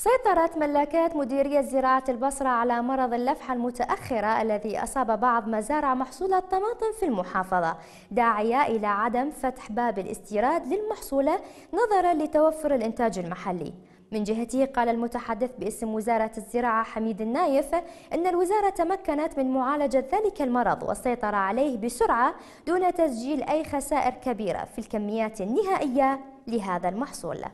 سيطرت ملاكات مديرية زراعة البصرة على مرض اللفحة المتأخرة الذي أصاب بعض مزارع محصول الطماطم في المحافظة داعية إلى عدم فتح باب الاستيراد للمحصولة نظرا لتوفر الإنتاج المحلي من جهته قال المتحدث باسم وزارة الزراعة حميد النايف أن الوزارة تمكنت من معالجة ذلك المرض والسيطرة عليه بسرعة دون تسجيل أي خسائر كبيرة في الكميات النهائية لهذا المحصول